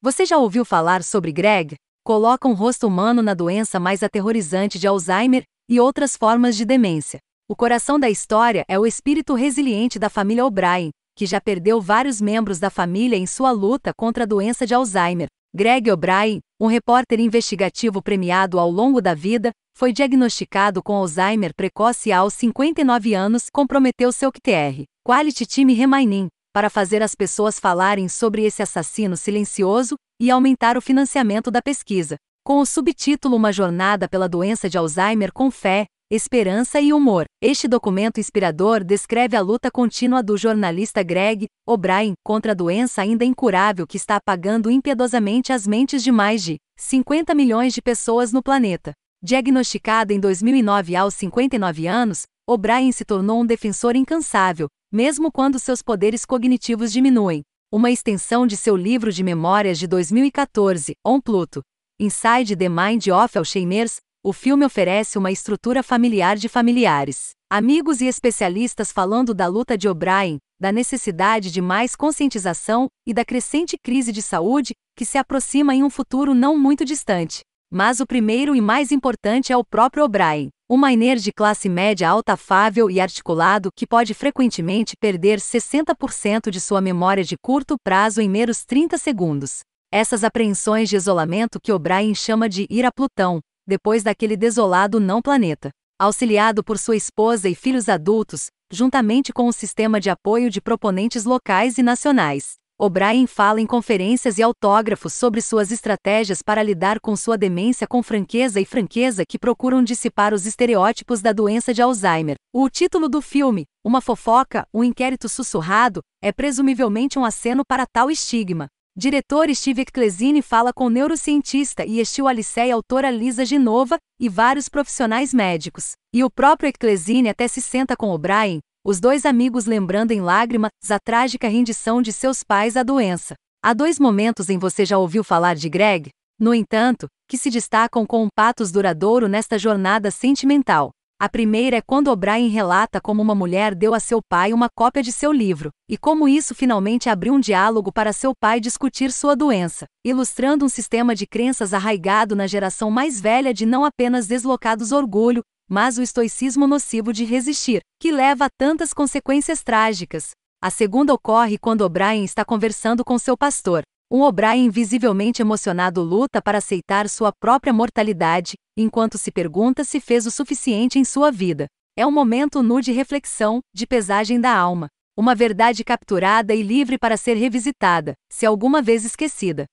Você já ouviu falar sobre Greg? Coloca um rosto humano na doença mais aterrorizante de Alzheimer e outras formas de demência. O coração da história é o espírito resiliente da família O'Brien, que já perdeu vários membros da família em sua luta contra a doença de Alzheimer. Greg O'Brien, um repórter investigativo premiado ao longo da vida, foi diagnosticado com Alzheimer precoce aos 59 anos, comprometeu seu QTR. Quality Time Remainin, para fazer as pessoas falarem sobre esse assassino silencioso e aumentar o financiamento da pesquisa, com o subtítulo Uma Jornada pela Doença de Alzheimer com Fé, Esperança e Humor. Este documento inspirador descreve a luta contínua do jornalista Greg O'Brien contra a doença ainda incurável que está apagando impiedosamente as mentes de mais de 50 milhões de pessoas no planeta. Diagnosticada em 2009 aos 59 anos, O'Brien se tornou um defensor incansável, mesmo quando seus poderes cognitivos diminuem. Uma extensão de seu livro de memórias de 2014, On Pluto, Inside the Mind of Alzheimer's, o filme oferece uma estrutura familiar de familiares, amigos e especialistas falando da luta de O'Brien, da necessidade de mais conscientização e da crescente crise de saúde que se aproxima em um futuro não muito distante. Mas o primeiro e mais importante é o próprio O'Brien um miner de classe média alta fável e articulado que pode frequentemente perder 60% de sua memória de curto prazo em meros 30 segundos. Essas apreensões de isolamento que O'Brien chama de ir a Plutão, depois daquele desolado não planeta. Auxiliado por sua esposa e filhos adultos, juntamente com o um sistema de apoio de proponentes locais e nacionais. O'Brien fala em conferências e autógrafos sobre suas estratégias para lidar com sua demência com franqueza e franqueza que procuram dissipar os estereótipos da doença de Alzheimer. O título do filme, Uma Fofoca, um Inquérito Sussurrado, é presumivelmente um aceno para tal estigma. Diretor Steve Ecclesini fala com neurocientista e Estil Alice e autora Lisa Ginova e vários profissionais médicos. E o próprio Ecclesini até se senta com O'Brien, os dois amigos lembrando em lágrimas a trágica rendição de seus pais à doença. Há dois momentos em você já ouviu falar de Greg, no entanto, que se destacam com um patos duradouro nesta jornada sentimental. A primeira é quando O'Brien relata como uma mulher deu a seu pai uma cópia de seu livro, e como isso finalmente abriu um diálogo para seu pai discutir sua doença, ilustrando um sistema de crenças arraigado na geração mais velha de não apenas deslocados orgulho, mas o estoicismo nocivo de resistir, que leva a tantas consequências trágicas. A segunda ocorre quando O'Brien está conversando com seu pastor. Um O'Brien invisivelmente emocionado luta para aceitar sua própria mortalidade, enquanto se pergunta se fez o suficiente em sua vida. É um momento nu de reflexão, de pesagem da alma. Uma verdade capturada e livre para ser revisitada, se alguma vez esquecida.